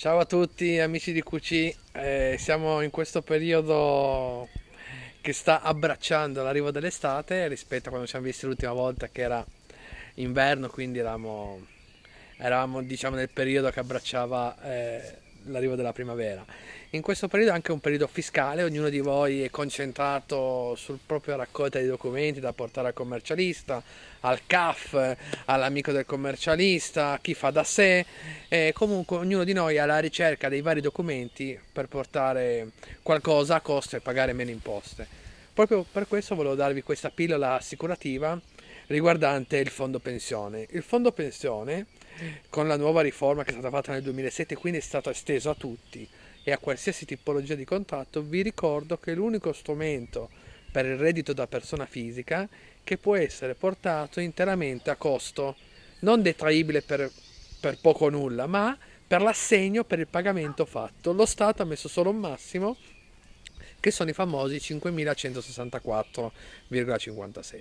Ciao a tutti amici di QC, eh, siamo in questo periodo che sta abbracciando l'arrivo dell'estate rispetto a quando ci siamo visti l'ultima volta che era inverno, quindi eravamo, eravamo diciamo, nel periodo che abbracciava eh, l'arrivo della primavera. In questo periodo è anche un periodo fiscale, ognuno di voi è concentrato sul proprio raccolta di documenti da portare al commercialista, al CAF, all'amico del commercialista, a chi fa da sé, e comunque ognuno di noi è alla ricerca dei vari documenti per portare qualcosa a costo e pagare meno imposte. Proprio per questo volevo darvi questa pillola assicurativa riguardante il fondo pensione. Il fondo pensione, con la nuova riforma che è stata fatta nel 2007, quindi è stato esteso a tutti e a qualsiasi tipologia di contratto, vi ricordo che è l'unico strumento per il reddito da persona fisica che può essere portato interamente a costo, non detraibile per, per poco o nulla, ma per l'assegno per il pagamento fatto. Lo Stato ha messo solo un massimo che sono i famosi 5.164,57.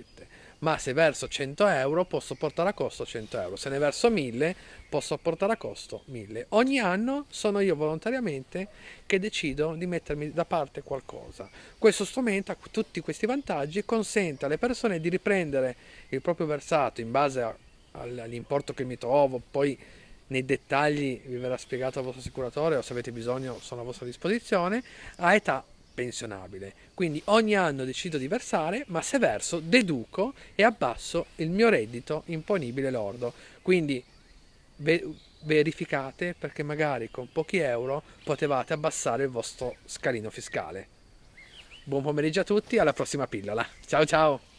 Ma se verso 100 euro posso portare a costo 100 euro, se ne verso 1.000 posso portare a costo 1.000. Ogni anno sono io volontariamente che decido di mettermi da parte qualcosa. Questo strumento ha tutti questi vantaggi e consente alle persone di riprendere il proprio versato in base all'importo che mi trovo, poi nei dettagli vi verrà spiegato il vostro assicuratore o se avete bisogno sono a vostra disposizione, a età pensionabile. Quindi ogni anno decido di versare, ma se verso deduco e abbasso il mio reddito imponibile lordo. Quindi verificate perché magari con pochi euro potevate abbassare il vostro scalino fiscale. Buon pomeriggio a tutti, alla prossima pillola. Ciao ciao!